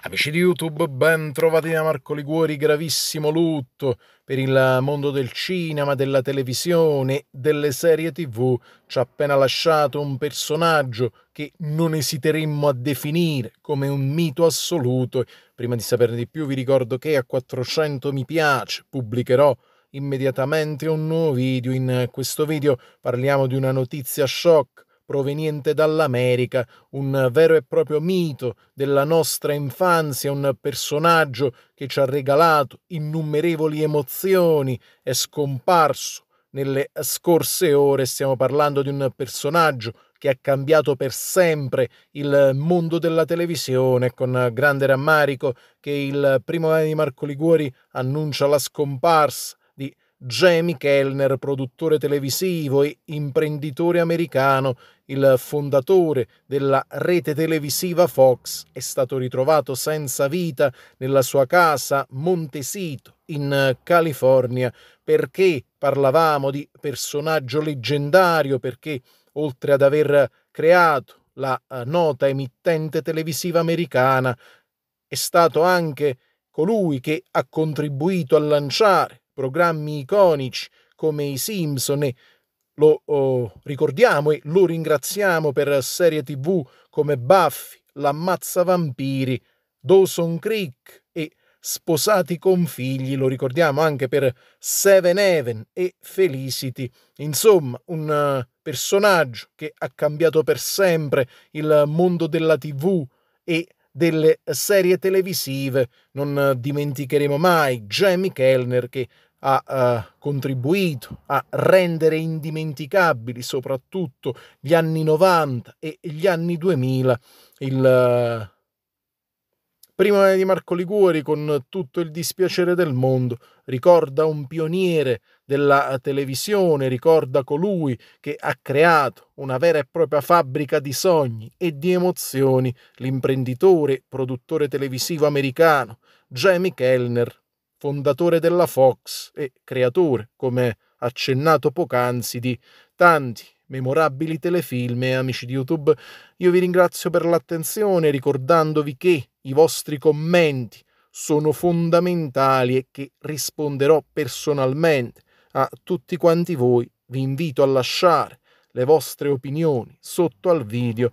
Amici di YouTube, ben trovati da Marco Liguori, gravissimo lutto per il mondo del cinema, della televisione, delle serie tv. Ci ha appena lasciato un personaggio che non esiteremmo a definire come un mito assoluto. Prima di saperne di più vi ricordo che a 400 mi piace pubblicherò immediatamente un nuovo video. In questo video parliamo di una notizia shock proveniente dall'America, un vero e proprio mito della nostra infanzia, un personaggio che ci ha regalato innumerevoli emozioni, è scomparso nelle scorse ore, stiamo parlando di un personaggio che ha cambiato per sempre il mondo della televisione, con grande rammarico che il primo anno di Marco Liguori annuncia la scomparsa Jamie Kellner, produttore televisivo e imprenditore americano, il fondatore della rete televisiva Fox, è stato ritrovato senza vita nella sua casa Montesito in California perché parlavamo di personaggio leggendario, perché oltre ad aver creato la eh, nota emittente televisiva americana, è stato anche colui che ha contribuito a lanciare programmi iconici come i Simpson e lo oh, ricordiamo e lo ringraziamo per serie tv come Buffy, L'ammazza vampiri, Dawson Creek e Sposati con figli, lo ricordiamo anche per Seven Heaven e Felicity. Insomma, un eh, personaggio che ha cambiato per sempre il mondo della tv e delle serie televisive. Non dimenticheremo mai Jamie Kellner che ha eh, contribuito a rendere indimenticabili soprattutto gli anni 90 e gli anni 2000 il eh, prima di Marco Liguori con tutto il dispiacere del mondo ricorda un pioniere della televisione, ricorda colui che ha creato una vera e propria fabbrica di sogni e di emozioni, l'imprenditore, produttore televisivo americano Jamie Kellner fondatore della Fox e creatore, come accennato poc'anzi, di tanti memorabili telefilm e amici di YouTube, io vi ringrazio per l'attenzione ricordandovi che i vostri commenti sono fondamentali e che risponderò personalmente a tutti quanti voi. Vi invito a lasciare le vostre opinioni sotto al video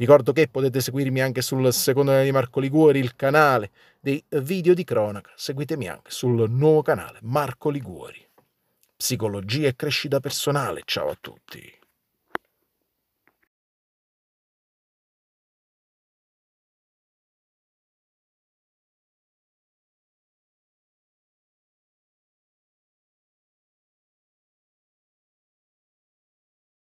Ricordo che potete seguirmi anche sul secondo canale di Marco Liguori, il canale dei video di cronaca. Seguitemi anche sul nuovo canale Marco Liguori. Psicologia e crescita personale. Ciao a tutti.